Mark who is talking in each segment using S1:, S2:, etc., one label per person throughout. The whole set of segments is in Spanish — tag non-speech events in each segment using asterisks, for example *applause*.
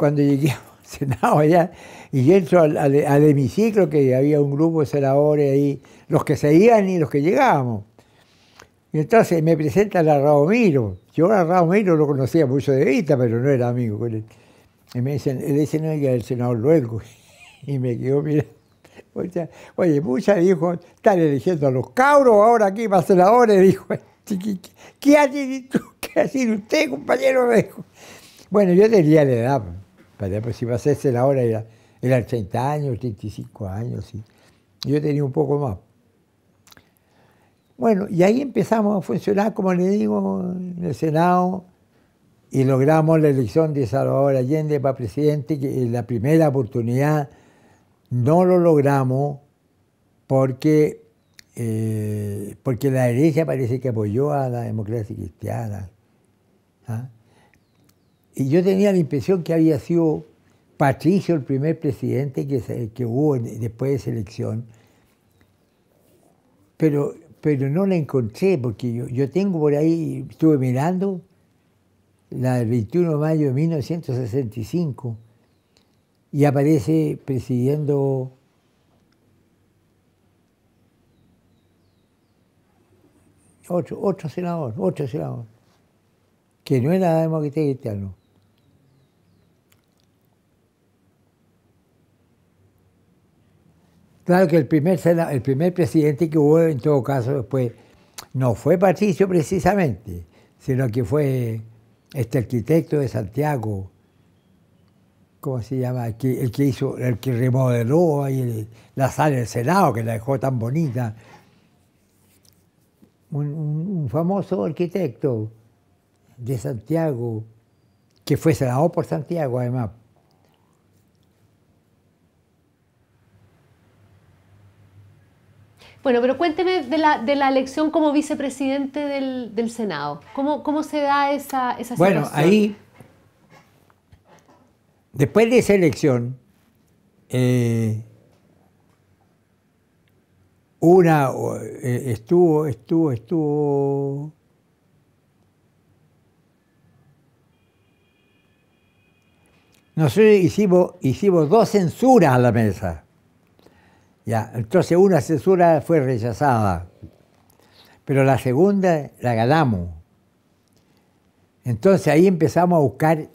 S1: cuando llegué al *laughs* Senado allá y entro al, hemiciclo, que había un grupo de senadores ahí, los que se iban y los que llegábamos. Y entonces me presenta a Miro Yo a Miro lo conocía mucho de vista, pero no era amigo Y me dicen, él dice, no, el senador luego. *laughs* Y me quedó mirando. oye, Mucha dijo, están eligiendo a los cabros ahora aquí para senadores, *laughs* dijo. ¿Qué, haces tú? ¿Qué haces usted, compañero? Bueno, yo tenía la edad para pues, si va a hacerse la hora, era, 80 80 años, 35 años, yo tenía un poco más. Bueno, y ahí empezamos a funcionar, como le digo, en el Senado, y logramos la elección de Salvador Allende para presidente, que en la primera oportunidad no lo logramos porque, eh, porque la derecha parece que apoyó a la democracia cristiana. ¿Ah? Y yo tenía la impresión que había sido Patricio el primer presidente que, que hubo después de esa elección. Pero, pero no la encontré, porque yo, yo tengo por ahí, estuve mirando, la del 21 de mayo de 1965, y aparece presidiendo otro, senador, otro senador, que no era demócrata cristiano. Claro que el primer, el primer presidente que hubo en todo caso después no fue Patricio precisamente, sino que fue este arquitecto de Santiago, ¿cómo se llama? El que, hizo, el que remodeló ahí la sala del Senado, que la dejó tan bonita. Un, famoso arquitecto de Santiago, que fue senado por Santiago además, Bueno, pero cuénteme de la, de la elección como vicepresidente del, Senado. ¿Cómo, ¿Cómo, se da esa, esa situación? Bueno, ahí, después de esa elección, eh, una eh, estuvo, estuvo, estuvo. Nosotros hicimos, hicimos dos censuras a la mesa entonces una censura fue rechazada, pero la segunda la ganamos. Entonces ahí empezamos a buscar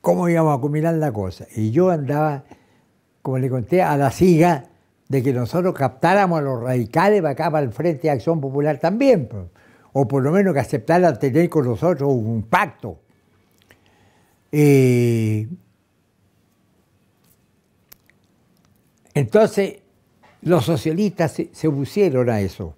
S1: cómo íbamos a combinar la cosa. Y yo andaba, como le conté, a la siga de que nosotros captáramos a los radicales para acá, para el Frente de Acción Popular también, o por lo menos que aceptaran tener con nosotros un pacto. Eh, entonces, los socialistas se, opusieron a eso,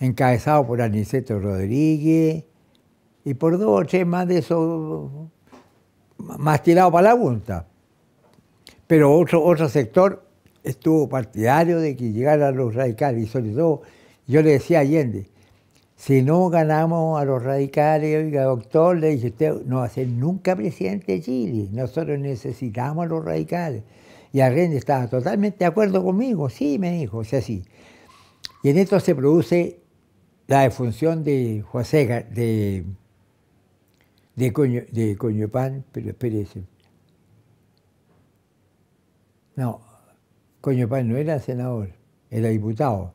S1: encabezados por Aniceto Rodríguez y por dos o tres más de esos, más tirados para la punta. Pero otro, otro sector estuvo partidario de que llegaran los radicales y sobre todo yo le decía a Allende, si no ganamos a los radicales, oiga doctor, le dije usted, no va a ser nunca presidente de Chile, nosotros necesitamos a los radicales. Y Allende estaba totalmente de acuerdo conmigo, sí, me dijo, o sea, sí. Y en esto se produce la defunción de José, de, de, Coño, de pero espérese. No, Pan no era senador, era diputado.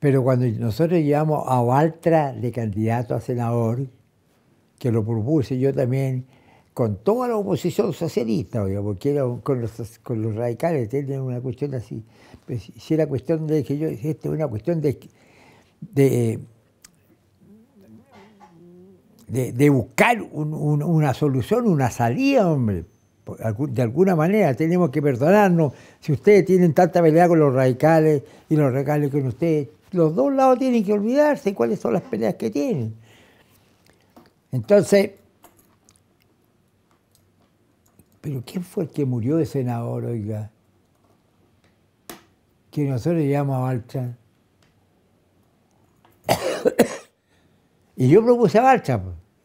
S1: Pero cuando nosotros llevamos a Valtra de candidato a senador, que lo propuse yo también, con toda la oposición socialista, digamos, con los, con los radicales, tienen una cuestión así. Pues si era cuestión de que yo, esto es una cuestión de, de, de, buscar una solución, una salida, hombre. De alguna manera tenemos que perdonarnos. Si ustedes tienen tanta pelea con los radicales y los radicales con ustedes, los dos lados tienen que olvidarse cuáles son las peleas que tienen. Entonces, pero ¿quién fue el que murió de senador, oiga? Que nosotros le llamamos a Balcha. *coughs* y yo propuse a Bartra.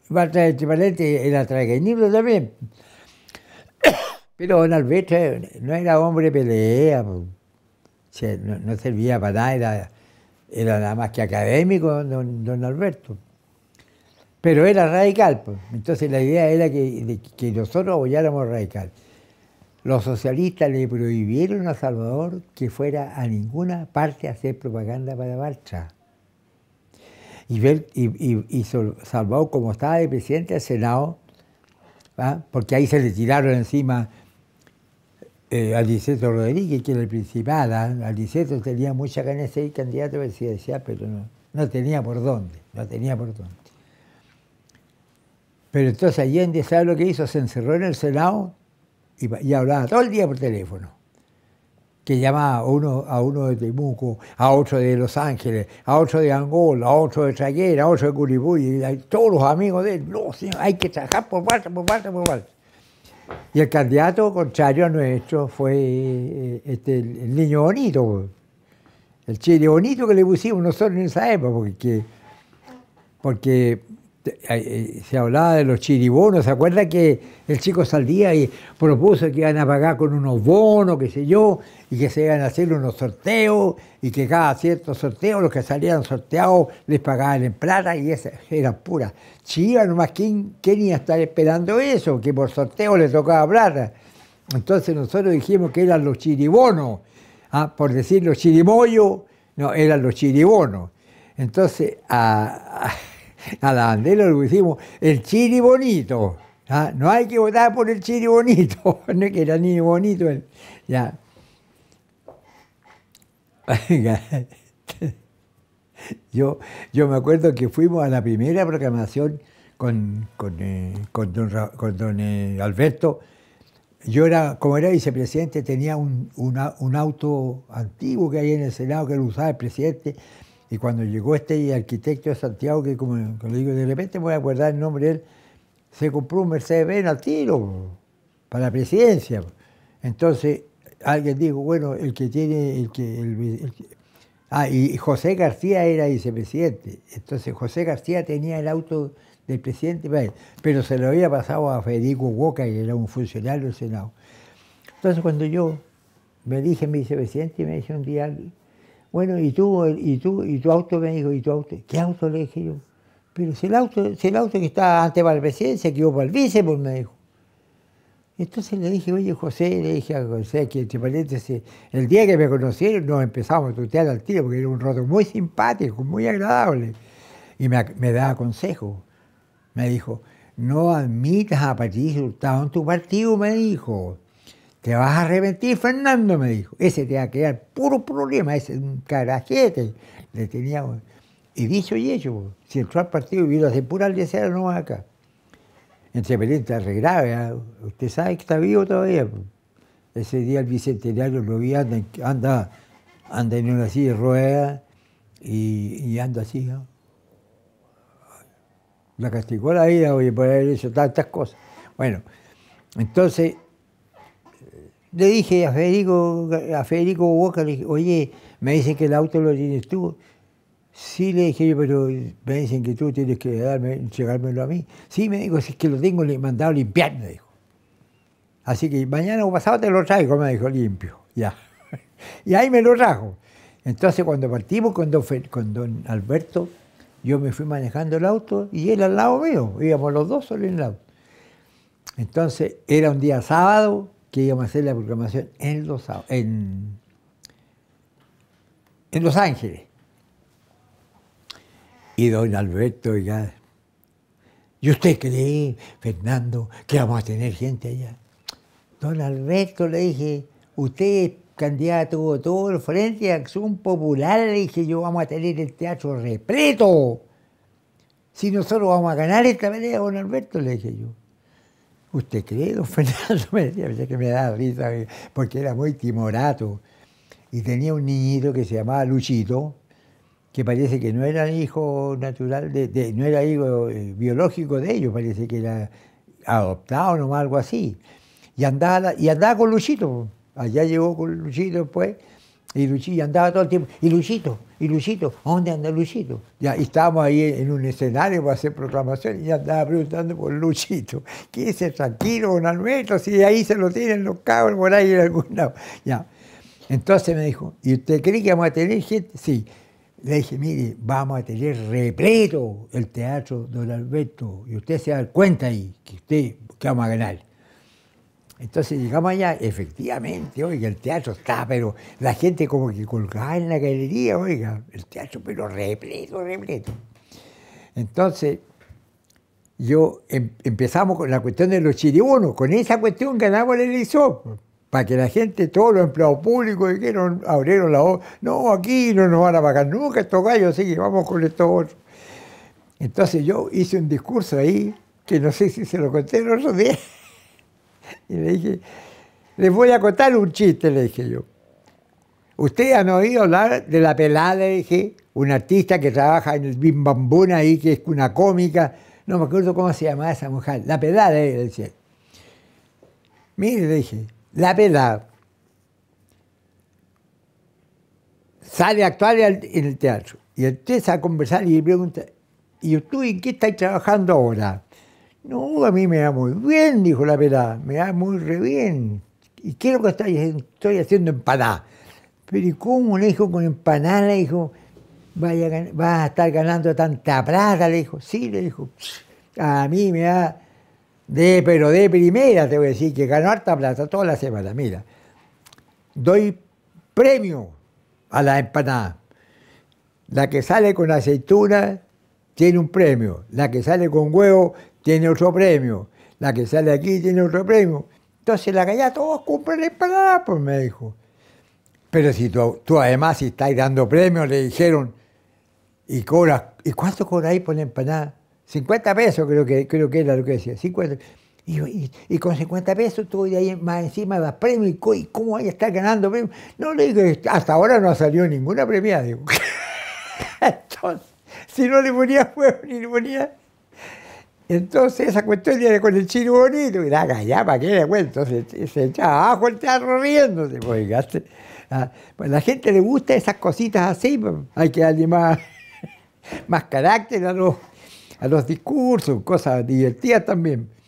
S1: la entre paréntesis, era libro también. *coughs* Pero Don Alberto no era hombre pelea. Pues. no, servía para nada, era, nada más que académico don Alberto. Pero era radical, pues. entonces la idea era que, nosotros apoyáramos radical. Los socialistas le prohibieron a Salvador que fuera a ninguna parte a hacer propaganda para la Y, y, Salvador, como estaba de presidente del Senado, porque ahí se le tiraron encima a eh, Aliceto Rodríguez, que era el principal. Al ¿ah? Aliceto tenía mucha ganas de ser candidato a pero no, no tenía por dónde, no tenía por dónde. Pero entonces Allende, ¿sabe lo que hizo? Se encerró en el Senado y, hablaba todo el día por teléfono. Que llamaba a uno, a uno de Temuco, a otro de Los Ángeles, a otro de Angola, a otro de Traguera, a otro de Curibuy, todos los amigos de él. No, señor, hay que trabajar por falta, por falta, por falta. Y el candidato contrario a nuestro fue eh, este, el niño bonito, pues. el chile bonito que le pusimos nosotros en esa época, porque, porque se hablaba de los chiribonos, ¿se acuerda que el chico saldía y propuso que iban a pagar con unos bonos, qué sé yo, y que se iban a hacer unos sorteos, y que cada cierto sorteo, los que salían sorteados les pagaban en plata, y esa era pura Chiva nomás, ¿quién, iba a estar esperando eso? Que por sorteo le tocaba plata. Entonces nosotros dijimos que eran los chiribonos, ah, por decir los chirimoyos, no, eran los chiribonos. Entonces, a *laughs* a la lo hicimos el chiri bonito. ¿ah? No hay que votar por el chiri bonito, *laughs* no que era ni bonito. ya. *laughs* yo, yo me acuerdo que fuimos a la primera proclamación con, con, eh, don, eh, Alberto. Yo era, como era vicepresidente, tenía un, un auto antiguo que hay en el Senado que lo usaba el presidente y cuando llegó este arquitecto de Santiago, que como le digo, de repente voy a acordar el nombre de él, se compró un Mercedes-Benz al tiro para la presidencia. Entonces alguien dijo, bueno, el que tiene, el que, ah, y José García era vicepresidente. Entonces José García tenía el auto del presidente, pues, pero se lo había pasado a Federico Boca, que era un funcionario del Senado. Entonces cuando yo me dije mi vicepresidente, y me dice un día, bueno, ¿y tú, y tú, y tu auto? Me dijo, ¿y tu auto? ¿Qué auto? Le dije yo. Pero si el auto, si el auto que está ante para el que yo para el me dijo. Entonces le dije, oye José, le dije a José que entre paréntesis, el día que me conocieron nos empezamos a tutear al tío, porque era un rato muy simpático, muy agradable. Y me, daba consejo. Me dijo, no admitas a Patricio Hurtado en tu partido, me dijo. Te vas a arrepentir, Fernando, me dijo. Ese te va a crear puro problema, ese es un carajete. Le tenía... Y dicho y hecho, si entró al partido y vino a hacer pura aldecera va acá. Entre está re grave, ¿ah? usted sabe que está vivo todavía. Ese día el bicentenario lo vi, anda, anda, en una silla de ruedas y, y anda así. La castigó la vida, oye, por haber hecho tantas cosas. Bueno, entonces le dije a Federico, a Federico Boca, le dije, oye, me dicen que el auto lo tienes tú. Sí, le dije yo, pero me dicen que tú tienes que darme, llegármelo a mí. Sí, me dijo, si es que lo tengo mandado limpiar, me dijo. Así que mañana o pasado te lo traigo, me dijo, limpio, ya. *laughs* y ahí me lo trajo. Entonces cuando partimos con don, con don Alberto, yo me fui manejando el auto y él al lado mío, íbamos los dos solos en el auto. Entonces era un día sábado, que íbamos a hacer la proclamación en Los, en, Los Ángeles. Y don Alberto, ya, ¿y usted cree, Fernando, que vamos a tener gente allá? Don Alberto, le dije, usted es candidato a todo el Frente de Acción Popular, le dije yo, vamos a tener el teatro repleto. Si nosotros vamos a ganar esta pelea, don Alberto, le dije yo. ¿Usted cree, don *laughs* Fernando? Me decía, que me daba risa, porque era muy timorato. Y tenía un niñito que se llamaba Luchito, que parece que no era hijo natural, de, no era hijo eh, biológico de ellos, parece que era adoptado o algo así. Y andaba, y andaba con Luchito. Allá llegó con Luchito, pues, y Luchito, andaba todo el tiempo. Y Luchito, y Luchito, ¿a dónde anda Luchito? Ya, y estábamos ahí en un escenario para hacer proclamación y andaba preguntando por Luchito. es el tranquilo, don Alberto? Si ahí se lo tienen los cabros por ahí en algún lado. Ya. Entonces me dijo, ¿y usted cree que vamos a tener gente? Sí. Le dije, mire, vamos a tener repleto el teatro, don Alberto, y usted se da cuenta ahí que usted que vamos a ganar. Entonces llegamos allá, efectivamente, oiga, el teatro está, pero la gente como que colgaba en la galería, oiga, el teatro, pero repleto, repleto. Entonces, yo em, empezamos con la cuestión de los chiribonos, con esa cuestión ganamos el hizo, pues, para que la gente, todos los empleados públicos dijeron, abrieron la voz, no, aquí no nos van a pagar nunca estos gallos, así que vamos con estos Entonces yo hice un discurso ahí, que no sé si se lo conté el otro día. *laughs* Y le dije, les voy a contar un chiste, le dije yo. Ustedes han oído hablar de la pelada, le dije, un artista que trabaja en el Bim Bambuna ahí, que es una cómica. No me acuerdo cómo se llamaba esa mujer. La pelada, le decía. Mire, le dije, la pelada. Sale a actuar en el teatro. Y empieza a conversar y le pregunta, ¿y tú en qué estás trabajando ahora? No, a mí me da muy bien, dijo la verdad. me da muy re bien. ¿Y quiero que estoy, estoy haciendo empanada? Pero ¿y cómo le dijo con empanada? Le dijo, vaya, vas a estar ganando tanta plata, le dijo. Sí, le dijo, a mí me da de, pero de primera, te voy a decir, que ganó harta plata toda la semana. Mira, doy premio a la empanada. La que sale con aceituna tiene un premio. La que sale con huevo tiene otro premio. La que sale aquí tiene otro premio. Entonces la allá todos compran empanadas, pues me dijo. Pero si tú, tú además si estáis dando premios, le dijeron, y cobras, ¿y cuánto ahí por la empanada? 50 pesos creo que, creo que era lo que decía, 50. Y, con 50 pesos tú de ahí más encima das premio y, y cómo hay a ganando No le digo, hasta ahora no ha salido ninguna premiada, digo. *laughs* Entonces, si no le ponía fuego ni le ponía entonces esa cuestión era con el chino bonito, y la para que le bueno, entonces se echaba abajo el teatro riendo. Ah, pues, a la gente le gusta esas cositas así, pues, hay que darle más, *laughs* más carácter a los, a los discursos, cosas divertidas también.